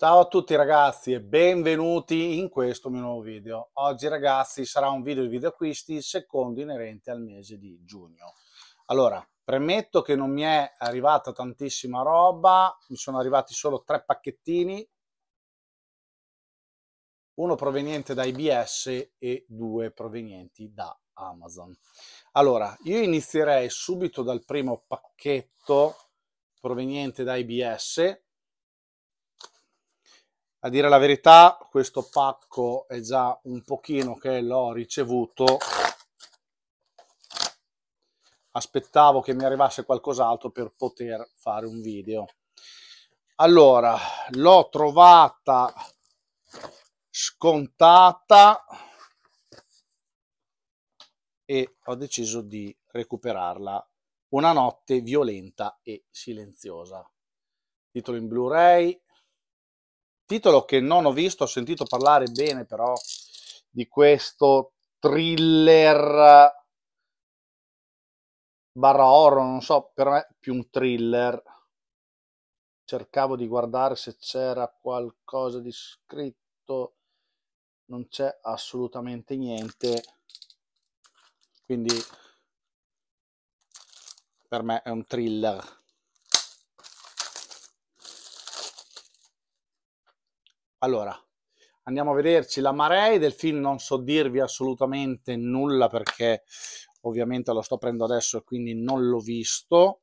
Ciao a tutti ragazzi e benvenuti in questo mio nuovo video. Oggi ragazzi sarà un video di video acquisti, il secondo inerente al mese di giugno. Allora, premetto che non mi è arrivata tantissima roba, mi sono arrivati solo tre pacchettini, uno proveniente da IBS e due provenienti da Amazon. Allora, io inizierei subito dal primo pacchetto proveniente da IBS a dire la verità, questo pacco è già un pochino che l'ho ricevuto. Aspettavo che mi arrivasse qualcos'altro per poter fare un video. Allora, l'ho trovata scontata e ho deciso di recuperarla. Una notte violenta e silenziosa. Titolo in Blu-ray, titolo che non ho visto, ho sentito parlare bene però di questo thriller barra horror, non so, per me più un thriller. Cercavo di guardare se c'era qualcosa di scritto, non c'è assolutamente niente. Quindi per me è un thriller. Allora, andiamo a vederci la Marei del film non so dirvi assolutamente nulla perché ovviamente lo sto prendendo adesso e quindi non l'ho visto.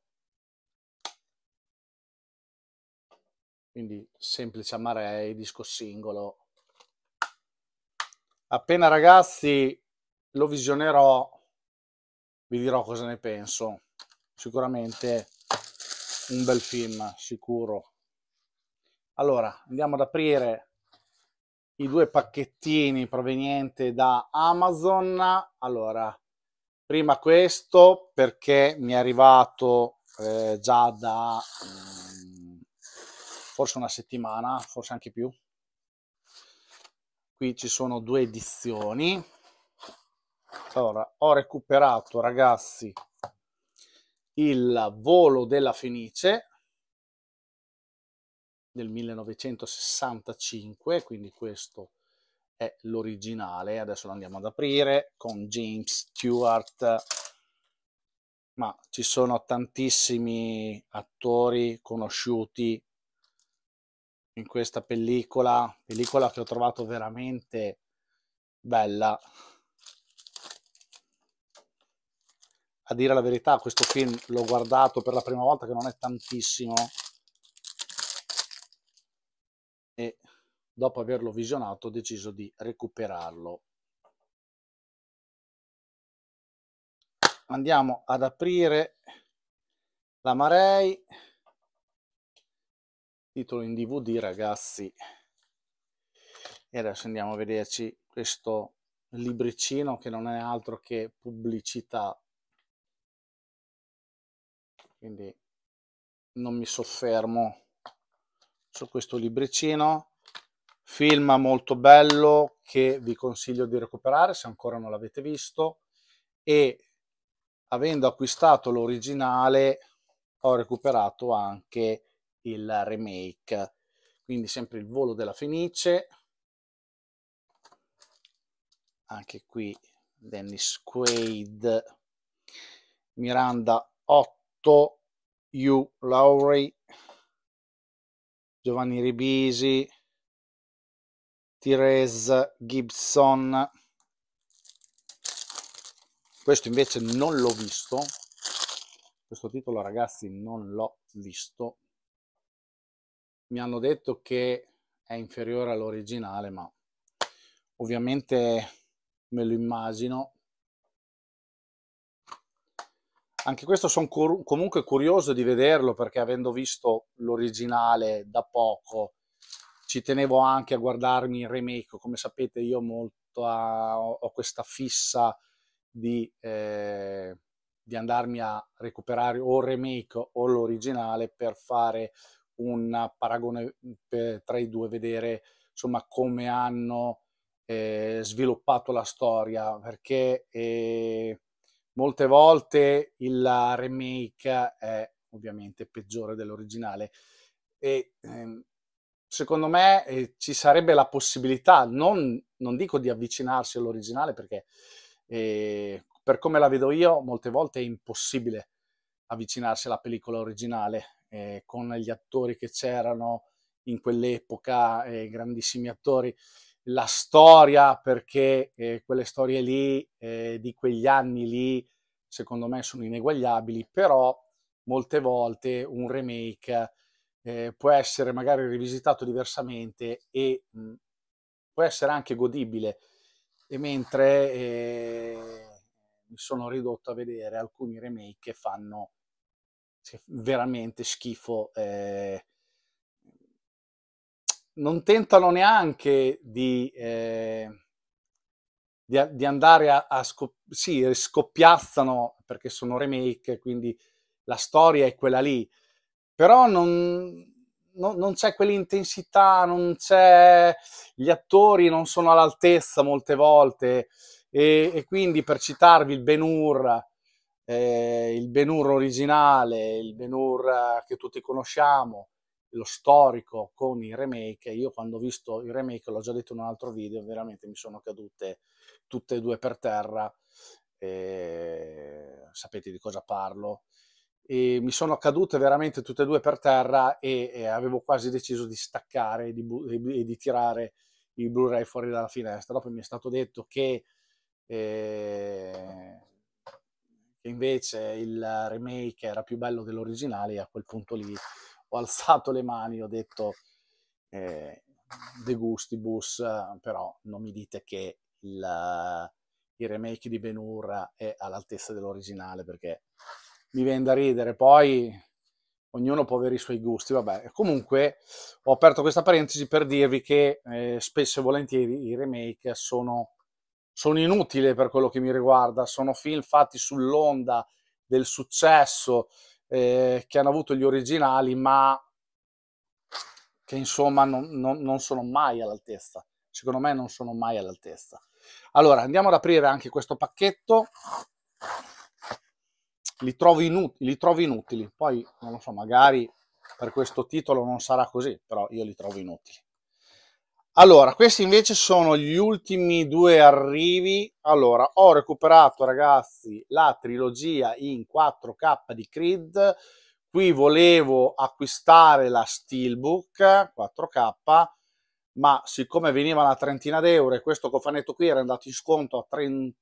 Quindi semplice Amarei, disco singolo. Appena ragazzi lo visionerò, vi dirò cosa ne penso. Sicuramente un bel film, sicuro. Allora, andiamo ad aprire i due pacchettini provenienti da Amazon. Allora, prima questo perché mi è arrivato eh, già da mh, mm, forse una settimana, forse anche più. Qui ci sono due edizioni. Allora, ho recuperato, ragazzi, il volo della Fenice del 1965, quindi questo è l'originale. Adesso lo andiamo ad aprire con James Stewart, ma ci sono tantissimi attori conosciuti in questa pellicola, pellicola che ho trovato veramente bella. A dire la verità, questo film l'ho guardato per la prima volta che non è tantissimo e dopo averlo visionato ho deciso di recuperarlo. Andiamo ad aprire la Marei, titolo in DVD ragazzi, e adesso andiamo a vederci questo libricino che non è altro che pubblicità, quindi non mi soffermo su questo libricino, film molto bello che vi consiglio di recuperare se ancora non l'avete visto e avendo acquistato l'originale ho recuperato anche il remake quindi sempre il volo della fenice anche qui Dennis Quaid Miranda 8 U Lowry Giovanni Ribisi, Therese Gibson. Questo invece non l'ho visto. Questo titolo, ragazzi, non l'ho visto. Mi hanno detto che è inferiore all'originale, ma ovviamente me lo immagino Anche questo sono cur- comunque curioso di vederlo perché avendo visto l'originale da poco ci tenevo anche a guardarmi il remake. Come sapete io a, ho questa fissa di, eh, di andarmi a recuperare o il remake o l'originale per fare un paragone per, tra i due, vedere insomma come hanno eh, sviluppato la storia perché eh, Molte volte il remake è ovviamente peggiore dell'originale e ehm, secondo me eh, ci sarebbe la possibilità, non, non, dico di avvicinarsi all'originale perché eh, per come la vedo io molte volte è impossibile avvicinarsi alla pellicola originale eh, con gli attori che c'erano in quell'epoca, eh, grandissimi attori la storia, perché eh, quelle storie lì, eh, di quegli anni lì, secondo me sono ineguagliabili, però molte volte un remake eh, può essere magari rivisitato diversamente e mh, mm, può essere anche godibile. E mentre eh, mi sono ridotto a vedere alcuni remake che fanno veramente schifo. Eh, non tentano neanche di, eh, di, di andare a, a scop- sì, scoppiazzano perché sono remake, quindi la storia è quella lì, però non, non, non, c'è quell'intensità, non c'è gli attori non sono all'altezza molte volte e, e quindi per citarvi il Ben Hur, eh, il Ben Hur originale, il Ben Hur eh, che tutti conosciamo, lo storico con i remake, io quando ho visto il remake, l'ho già detto in un altro video, veramente mi sono cadute tutte e due per terra, e... Ehm, sapete di cosa parlo, e mi sono cadute veramente tutte e due per terra e, e avevo quasi deciso di staccare e di, e di tirare i Blu-ray fuori dalla finestra. Dopo mi è stato detto che... Eh invece il remake era più bello dell'originale e a quel punto lì ho alzato le mani, ho detto eh, de gustibus, però non mi dite che il, il remake di Ben Hur è all'altezza dell'originale perché mi viene da ridere. Poi ognuno può avere i suoi gusti, vabbè. Comunque ho aperto questa parentesi per dirvi che eh, spesso e volentieri i remake sono, sono inutili per quello che mi riguarda, sono film fatti sull'onda del successo eh, che hanno avuto gli originali, ma che insomma non, non, non sono mai all'altezza. Secondo me non sono mai all'altezza. Allora, andiamo ad aprire anche questo pacchetto. Li trovo, inutili, li trovo inutili, poi non lo so, magari per questo titolo non sarà così, però io li trovo inutili. Allora, questi invece sono gli ultimi due arrivi. Allora, ho recuperato, ragazzi, la trilogia in 4K di Creed. Qui volevo acquistare la Steelbook 4K, ma siccome veniva una trentina d'euro e questo cofanetto qui era andato in sconto a 31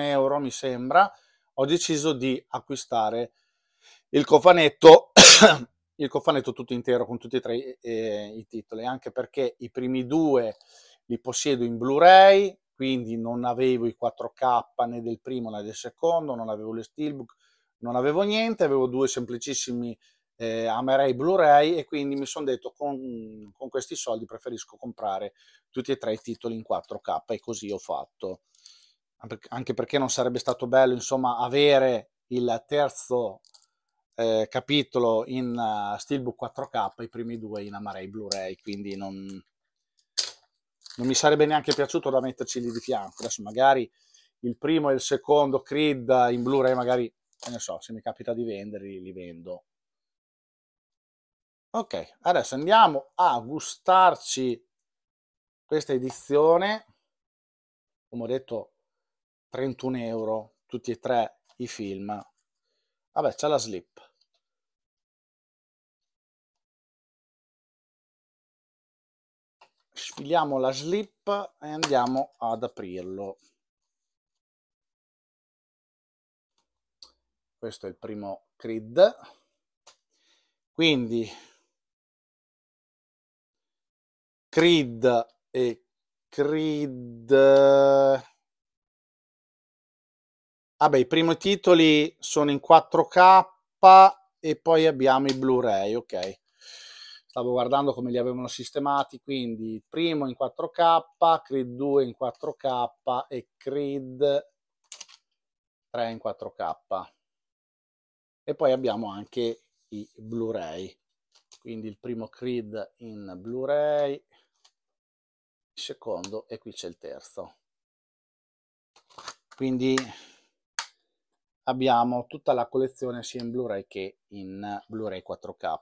euro, mi sembra, ho deciso di acquistare il cofanetto il cofanetto tutto intero con tutti e tre eh, i titoli, anche perché i primi due li possiedo in Blu-ray, quindi non avevo i 4K né del primo né del secondo, non avevo le steelbook, non avevo niente, avevo due semplicissimi eh, Amerei Blu-ray e quindi mi sono detto con, con, questi soldi preferisco comprare tutti e tre i titoli in 4K e così ho fatto. Anche perché non sarebbe stato bello, insomma, avere il terzo eh, capitolo in uh, Steelbook 4K, i primi due in Amarei Blu-ray, quindi non, non mi sarebbe neanche piaciuto da metterci lì di fianco. Adesso magari il primo e il secondo Creed in Blu-ray, magari, ne so, se mi capita di venderli, li vendo. Ok, adesso andiamo a gustarci questa edizione, come ho detto, 31 euro, tutti e tre i film. Vabbè, c'è la slip. Sfiliamo la slip e andiamo ad aprirlo. Questo è il primo CRID. Quindi CRID e CRID Vabbè, i primi titoli sono in 4K e poi abbiamo i Blu-ray, ok. Stavo guardando come li avevano sistemati, quindi primo in 4K, Creed 2 in 4K e Creed 3 in 4K. E poi abbiamo anche i Blu-ray. Quindi il primo Creed in Blu-ray, il secondo e qui c'è il terzo. Quindi abbiamo tutta la collezione sia in Blu-ray che in Blu-ray 4K.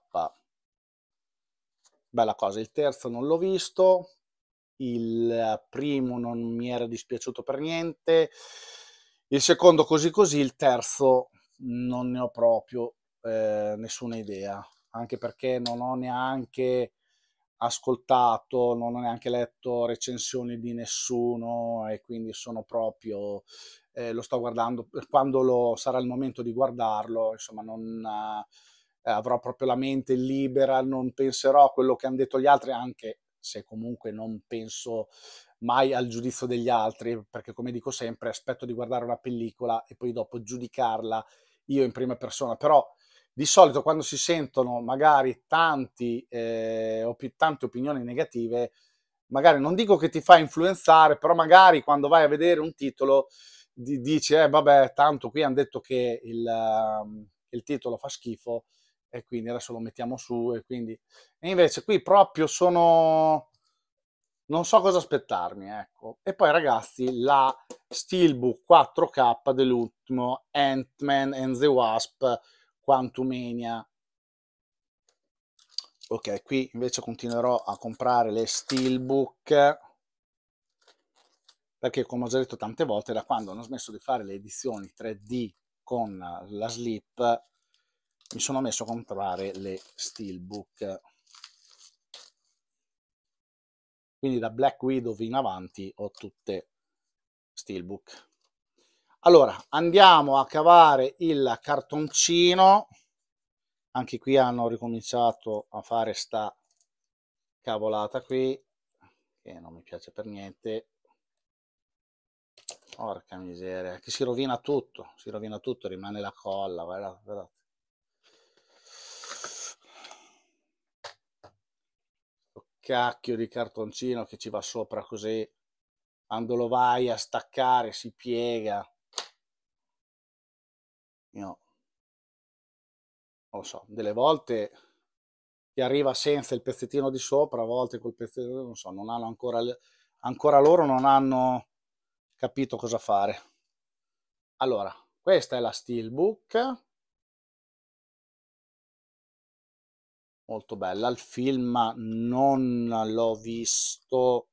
Bella cosa, il terzo non l'ho visto, il primo non mi era dispiaciuto per niente, il secondo così così, il terzo non ne ho proprio eh, nessuna idea, anche perché non ho neanche ascoltato, non ho neanche letto recensioni di nessuno e quindi sono proprio eh, lo sto guardando, quando lo, sarà il momento di guardarlo, insomma non eh, avrò proprio la mente libera, non penserò a quello che hanno detto gli altri, anche se comunque non penso mai al giudizio degli altri, perché come dico sempre, aspetto di guardare una pellicola e poi dopo giudicarla io in prima persona, però di solito quando si sentono magari tanti, eh, op- tante opinioni negative, magari non dico che ti fa influenzare, però magari quando vai a vedere un titolo di, dice, eh, vabbè, tanto qui hanno detto che il, ehm, il titolo fa schifo e quindi adesso lo mettiamo su e quindi... E invece qui proprio sono... Non so cosa aspettarmi, ecco. E poi ragazzi, la Steelbook 4K dell'ultimo Ant-Man and the Wasp Quantumania. Ok, qui invece continuerò a comprare le Steelbook perché come ho già detto tante volte, da quando hanno smesso di fare le edizioni 3D con la slip, mi sono messo a comprare le steelbook. Quindi da Black Widow in avanti ho tutte steelbook. Allora, andiamo a cavare il cartoncino. Anche qui hanno ricominciato a fare sta cavolata qui, che non mi piace per niente. Porca miseria, che si rovina tutto, si rovina tutto, rimane la colla, guardate, guardate. cacchio di cartoncino che ci va sopra così, quando lo vai a staccare si piega. Io non lo so, delle volte ti arriva senza il pezzettino di sopra, a volte col pezzettino, non so, non hanno ancora, ancora loro non hanno capito cosa fare. Allora, questa è la steelbook. Molto bella, il film non l'ho visto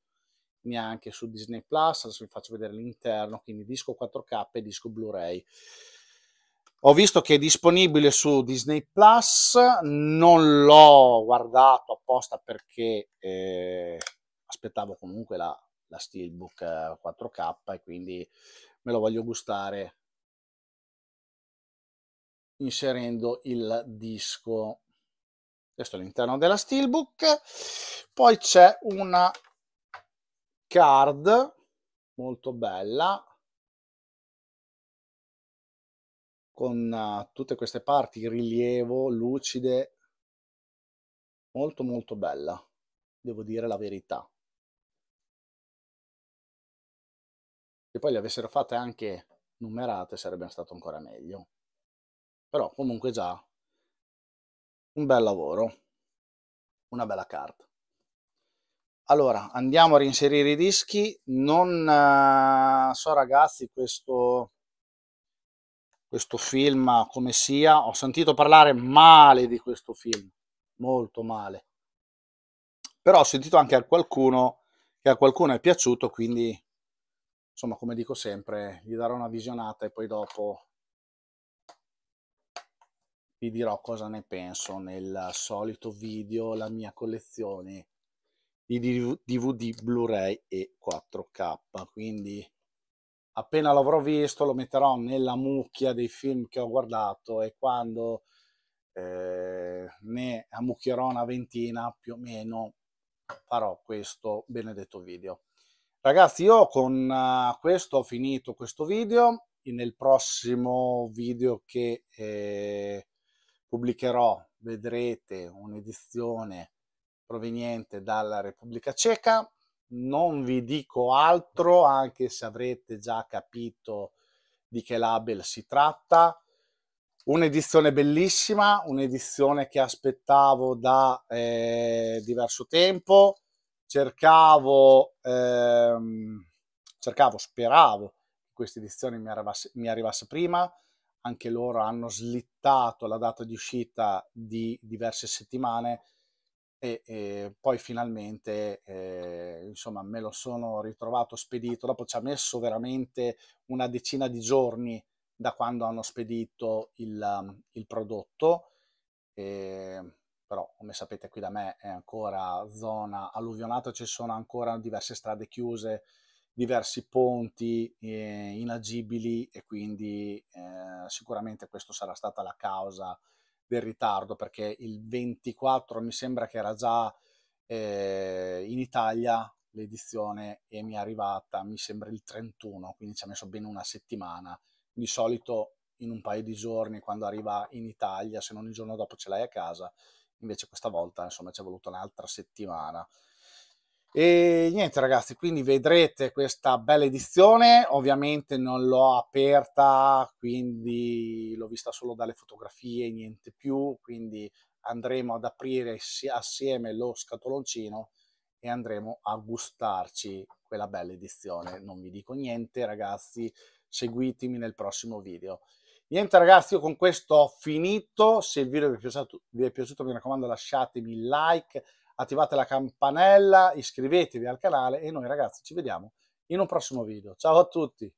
neanche su Disney Plus, adesso vi faccio vedere l'interno, quindi disco 4K e disco Blu-ray. Ho visto che è disponibile su Disney Plus, non l'ho guardato apposta perché eh, aspettavo comunque la la Steelbook 4K eh, e quindi me lo voglio gustare inserendo il disco questo all'interno della steelbook poi c'è una card molto bella con eh, tutte queste parti in rilievo lucide molto molto bella devo dire la verità Se poi le avessero fatte anche numerate sarebbe stato ancora meglio. Però comunque già un bel lavoro, una bella carta. Allora, andiamo a reinserire i dischi. Non eh, so ragazzi questo, questo film come sia. Ho sentito parlare male di questo film, molto male. Però ho sentito anche a qualcuno che a qualcuno è piaciuto, quindi insomma come dico sempre gli darò una visionata e poi dopo vi dirò cosa ne penso nel solito video la mia collezione di DVD Blu-ray e 4K quindi appena l'avrò visto lo metterò nella mucchia dei film che ho guardato e quando eh, ne ammucchierò una ventina più o meno farò questo benedetto video Ragazzi, io con eh, questo ho finito questo video. Nel prossimo video che eh, pubblicherò vedrete un'edizione proveniente dalla Repubblica Ceca. Non vi dico altro, anche se avrete già capito di che label si tratta. Un'edizione bellissima, un'edizione che aspettavo da eh, diverso tempo cercavo, ehm, cercavo, speravo che questa edizione mi arrivasse, mi arrivasse, prima, anche loro hanno slittato la data di uscita di diverse settimane e, e poi finalmente eh, insomma me lo sono ritrovato spedito, dopo ci ha messo veramente una decina di giorni da quando hanno spedito il, il prodotto. E ehm, però come sapete qui da me è ancora zona alluvionata, ci sono ancora diverse strade chiuse, diversi ponti eh, inagibili e quindi eh, sicuramente questa sarà stata la causa del ritardo perché il 24 mi sembra che era già eh, in Italia l'edizione e mi è arrivata mi sembra il 31 quindi ci ha messo bene una settimana di solito in un paio di giorni quando arriva in Italia se non il giorno dopo ce l'hai a casa invece questa volta insomma ci è voluto un'altra settimana. E niente ragazzi, quindi vedrete questa bella edizione, ovviamente non l'ho aperta, quindi l'ho vista solo dalle fotografie, niente più, quindi andremo ad aprire assieme lo scatoloncino e andremo a gustarci quella bella edizione. Non vi dico niente ragazzi, seguitemi nel prossimo video. Niente ragazzi, io con questo ho finito. Se il video vi è piaciuto, vi è piaciuto mi raccomando lasciatemi il like, attivate la campanella, iscrivetevi al canale e noi ragazzi ci vediamo in un prossimo video. Ciao a tutti!